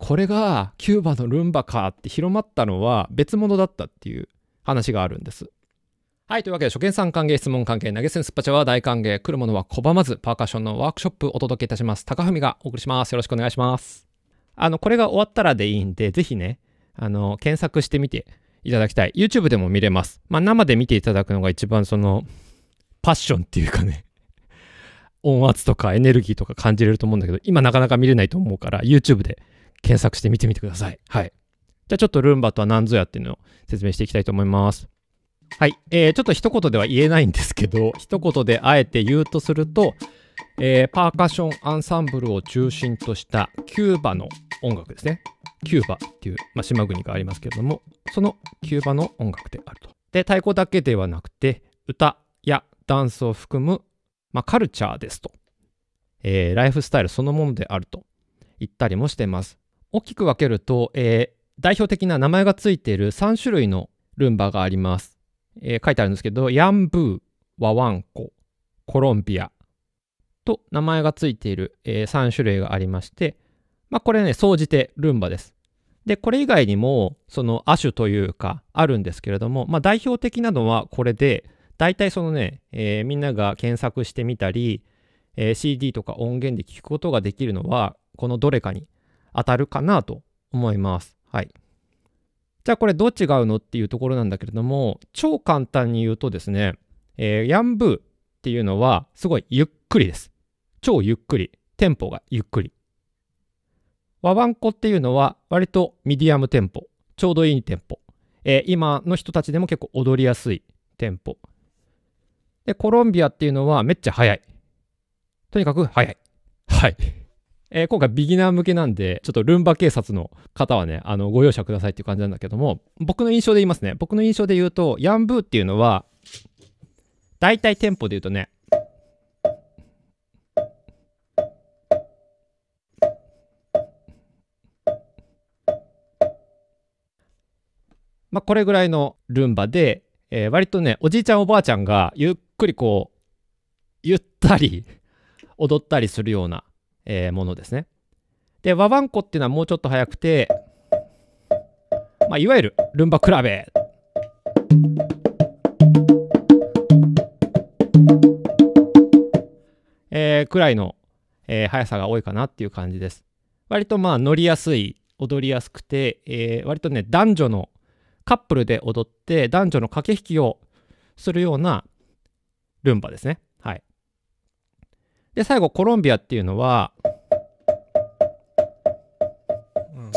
これがキューバのルンバかって広まったのは別物だったっていう話があるんです。はい。というわけで、初見さん歓迎、質問関係、投げ銭、スパチャは大歓迎、来るものは拒まず、パーカッションのワークショップお届けいたします。高文がお送りします。よろしくお願いします。あの、これが終わったらでいいんで、ぜひね、あの、検索してみていただきたい。YouTube でも見れます。まあ、生で見ていただくのが一番その、パッションっていうかね 音圧とかエネルギーとか感じれると思うんだけど、今なかなか見れないと思うから、YouTube で検索して見てみてください。はい。じゃあちょっとルンバとは何ぞやっていうのを説明していきたいと思います。はい。えー、ちょっと一言では言えないんですけど、一言であえて言うとすると、えー、パーカッションアンサンブルを中心としたキューバの音楽ですね。キューバっていう、まあ、島国がありますけれども、そのキューバの音楽であると。で、太鼓だけではなくて、歌やダンスを含む、まあ、カルチャーですと、えー、ライフスタイルそのものであると言ったりもしてます。大きく分けると、えー、代表的な名前がついている3種類のルンバがあります。えー、書いてあるんですけど、ヤンブー、ワワンコ、コロンビアと名前がついている、えー、3種類がありまして、まあ、これね、総じてルンバです。で、これ以外にも、その亜種というか、あるんですけれども、まあ、代表的なのはこれで、大体そのね、えー、みんなが検索してみたり、えー、CD とか音源で聞くことができるのは、このどれかに当たるかなと思います。はい。じゃあこれどう違うのっていうところなんだけれども、超簡単に言うとですね、えー、ヤンブーっていうのはすごいゆっくりです。超ゆっくり。テンポがゆっくり。ワバンコっていうのは割とミディアムテンポ。ちょうどいいテンポ。えー、今の人たちでも結構踊りやすいテンポ。で、コロンビアっていうのはめっちゃ速い。とにかく速い。はい。えー、今回ビギナー向けなんで、ちょっとルンバ警察の方はね、あの、ご容赦くださいっていう感じなんだけども、僕の印象で言いますね。僕の印象で言うと、ヤンブーっていうのは、大体テンポで言うとね、まあ、これぐらいのルンバで、えー、割とね、おじいちゃんおばあちゃんがゆっくりこう、ゆったり踊ったりするようなえー、ものですね。で、和番ンっていうのはもうちょっと早くて、まあ、いわゆるルンバ比べ。えー、くらいの、えー、速さが多いかなっていう感じです。割とまあ乗りやすい、踊りやすくて、えー、割とね、男女のカップルで踊って男女の駆け引きをするようなルンバですね。で最後コロンビアっていうのは、うん、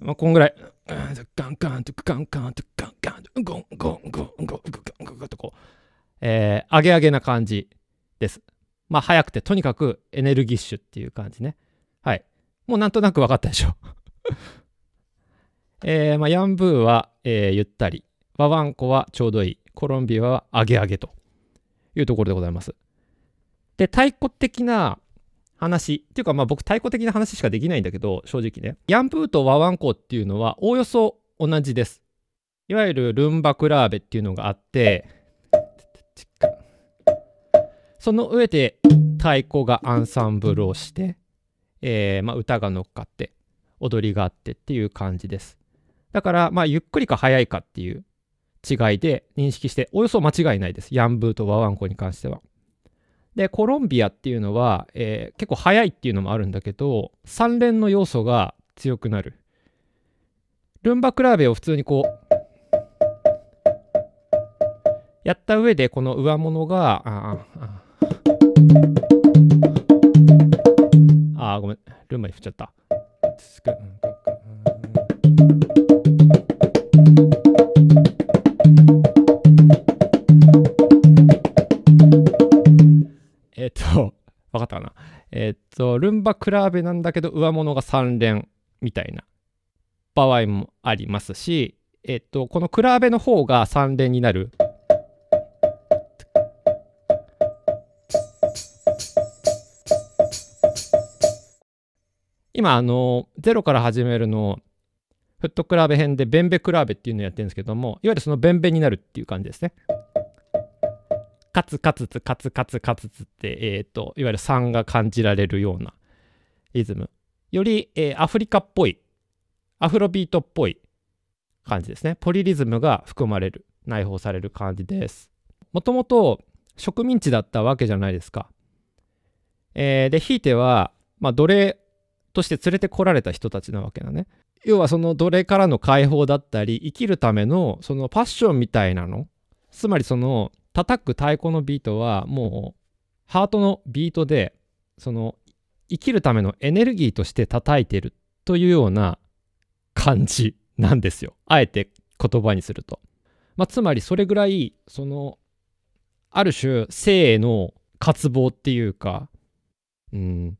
まあこんぐらいガンガンとガンガンとガンガンとゴンゴンゴンゴンゴンゴンとこう、えー、上げ上げな感じです。まあ早くてとにかくエネルギッシュっていう感じね。はい。もうなんとなく分かったでしょえーまあ、ヤンブーは、えー、ゆったり、ワワンコはちょうどいい、コロンビアはアゲアゲというところでございます。で、太鼓的な話っていうか、まあ僕太鼓的な話しかできないんだけど、正直ね。ヤンブーとワワンコっていうのはおおよそ同じです。いわゆるルンバクラーベっていうのがあって、その上で太鼓がアンサンブルをして、えーまあ、歌が乗っかって踊りがあってっていう感じです。だから、まあ、ゆっくりか早いかっていう違いで認識して、およそ間違いないです。ヤンブーとワワンコに関しては。で、コロンビアっていうのは、えー、結構早いっていうのもあるんだけど、三連の要素が強くなる。ルンバクラベを普通にこう、やった上で、この上物が、ああ、ああ、ごめん、ルンバに振っちゃった。ルンバ比べなんだけど、上物が3連みたいな場合もありますし、えっと、この比べの方が3連になる。今、あの、0から始めるのフット比べ編でベンベ比べっていうのをやってるんですけども、いわゆるそのベンベになるっていう感じですね。カツカツツカツカツカツツって、えっ、ー、と、いわゆる3が感じられるようなリズム。より、えー、アフリカっぽい、アフロビートっぽい感じですね。ポリリズムが含まれる、内包される感じです。もともと植民地だったわけじゃないですか。えー、で、ひいては、まあ、奴隷として連れてこられた人たちなわけだね。要はその奴隷からの解放だったり、生きるためのそのパッションみたいなの、つまりその叩く太鼓のビートはもうハートのビートでその生きるためのエネルギーとして叩いてるというような感じなんですよあえて言葉にすると。まあ、つまりそれぐらいそのある種生への渇望っていうか、うん、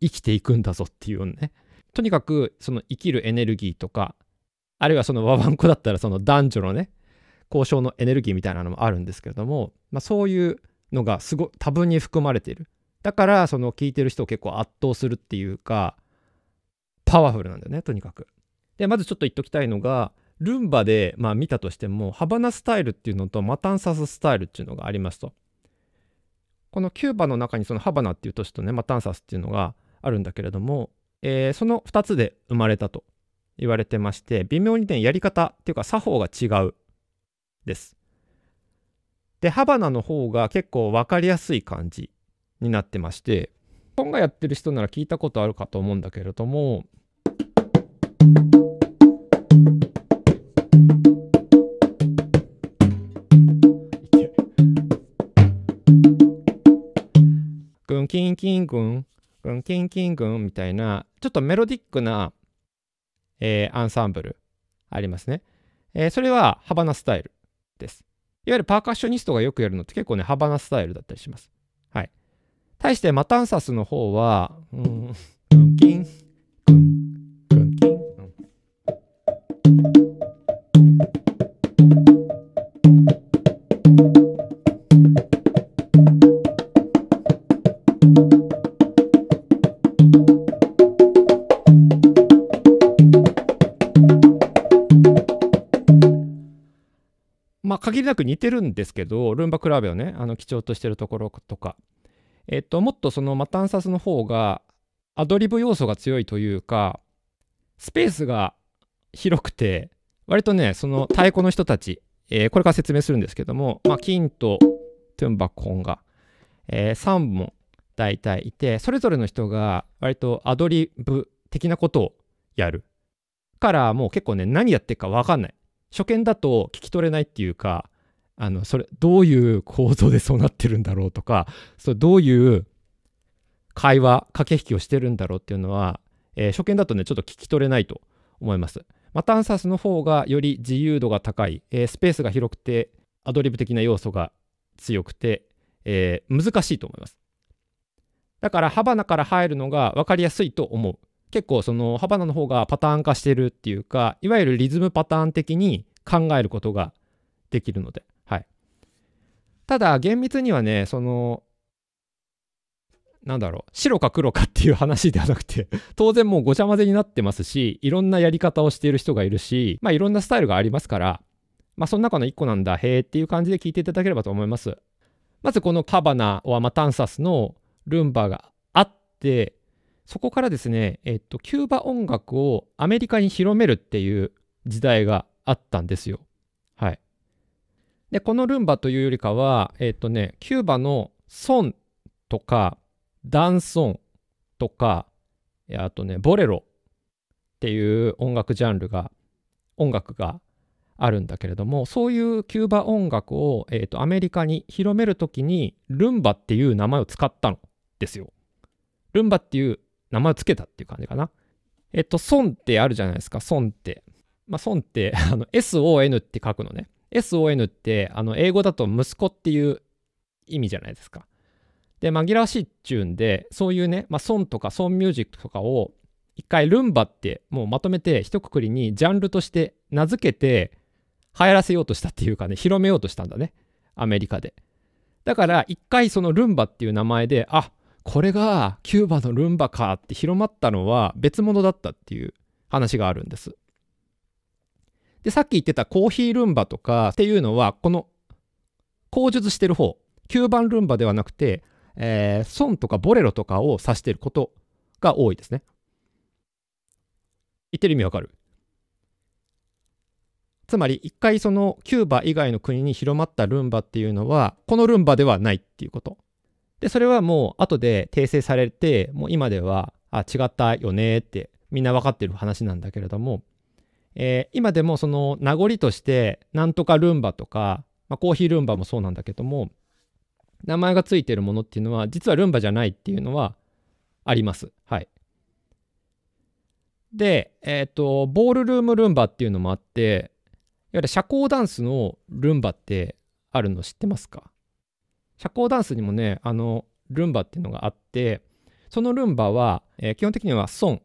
生きていくんだぞっていうねとにかくその生きるエネルギーとかあるいはそのワバンコだったらその男女のね交渉のエネルギーみたいなのもあるんですけれども、まあ、そういうのがすご多分に含まれているだからその聞いてる人を結構圧倒するっていうかパワフルなんだよねとにかく。でまずちょっと言っときたいのがルンバで、まあ、見たとしてもハバナスタイルっていうのとマタンサススタイルっていうのがありますと。このキューバの中にそのハバナっていう都市とねマタンサスっていうのがあるんだけれども、えー、その2つで生まれたと言われてまして微妙にねやり方っていうか作法が違うです。で、ハバナの方が結構分かりやすい感じになってまして、本がやってる人なら聞いたことあるかと思うんだけれども、グンキンキングン、グンキンキングンみたいな、ちょっとメロディックな、えー、アンサンブルありますね。えー、それはハバナスタイル。です。いわゆるパーカッショニストがよくやるのって結構ね、ハバスタイルだったりします。はい。対してマタンサスの方は、うん、キン、限りなく似てるんですけど、ルンバクラベをね、あの基調としてるところとか、えっと、もっとそのマタンサスの方がアドリブ要素が強いというか、スペースが広くて、割とね、その太鼓の人たち、えー、これから説明するんですけども、まあ、金とトゥンバコンが、えー、3本大体いて、それぞれの人が割とアドリブ的なことをやる。からもう結構ね、何やってるか分かんない。初見だと聞き取れないっていうかあのそれどういう構造でそうなってるんだろうとかそれどういう会話駆け引きをしてるんだろうっていうのは、えー、初見だとねちょっと聞き取れないと思います。まタンサスの方がより自由度が高い、えー、スペースが広くてアドリブ的な要素が強くて、えー、難しいと思います。だから、ハバナから入るのが分かりやすいと思う。結構そのハバナの方がパターン化してるっていうかいわゆるリズムパターン的に考えることができるので、はい、ただ厳密にはねそのなんだろう白か黒かっていう話ではなくて 当然もうごちゃ混ぜになってますしいろんなやり方をしている人がいるしまあいろんなスタイルがありますからまあその中の1個なんだへーっていう感じで聞いていただければと思いますまずこのカバナオアマタンサスのルンバがあってそこからですね、えっと、キューバ音楽をアメリカに広めるっていう時代があったんですよ。はい。で、このルンバというよりかは、えっとね、キューバのソンとか、ダンソンとか、あとね、ボレロっていう音楽ジャンルが、音楽があるんだけれども、そういうキューバ音楽を、えっと、アメリカに広めるときに、ルンバっていう名前を使ったのですよ。ルンバっていう名前を付けたっていう感じかな。えっと、ソンってあるじゃないですか、ソンって。まあ、ソンって あの、SON って書くのね。SON って、あの、英語だと息子っていう意味じゃないですか。で、紛らわしいっちゅうんで、そういうね、まあ、ソンとかソンミュージックとかを、一回ルンバってもうまとめて一括りにジャンルとして名付けて流行らせようとしたっていうかね広めようとしたんだねアメリカでだから一回そのルンバっていう名前であこれがキューバのルンバかって広まったのは別物だったっていう話があるんです。で、さっき言ってたコーヒールンバとかっていうのは、この口述してる方、キュバンルンバではなくて、えー、ソンとかボレロとかを指してることが多いですね。言ってる意味わかるつまり一回そのキューバ以外の国に広まったルンバっていうのはこのルンバではないっていうことで、それはもう後で訂正されて、もう今では、あ、違ったよねってみんな分かってる話なんだけれども、えー、今でもその名残として、なんとかルンバとか、まあ、コーヒールンバもそうなんだけども、名前がついてるものっていうのは、実はルンバじゃないっていうのはあります。はい。で、えっ、ー、と、ボールルームルンバっていうのもあって、いわゆる社交ダンスのルンバってあるの知ってますか社交ダンスにもね、あの、ルンバっていうのがあって、そのルンバは、えー、基本的にはソン、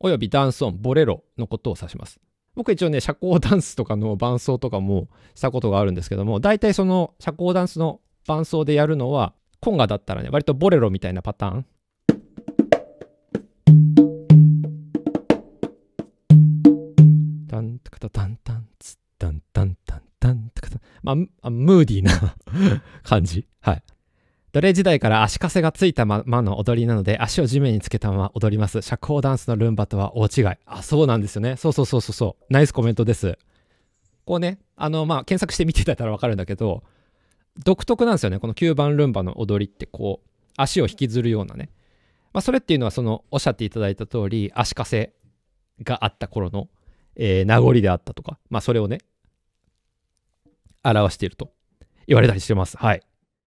およびダンソン、ボレロのことを指します。僕一応ね、社交ダンスとかの伴奏とかもしたことがあるんですけども、大体その社交ダンスの伴奏でやるのは、コンガだったらね、割とボレロみたいなパターン。ダンタカタタンタまあ、ムーディーな 感じ。はい。奴隷時代から足かせがついたままの踊りなので足を地面につけたまま踊ります社交ダンスのルンバとは大違いあそうなんですよねそうそうそうそうそうナイスコメントですこうねあのまあ検索して見ていただいたら分かるんだけど独特なんですよねこの9番ルンバの踊りってこう足を引きずるようなね、まあ、それっていうのはそのおっしゃっていただいた通り足かせがあった頃の、えー、名残であったとかまあそれをね表していると言われたりしてます。はい。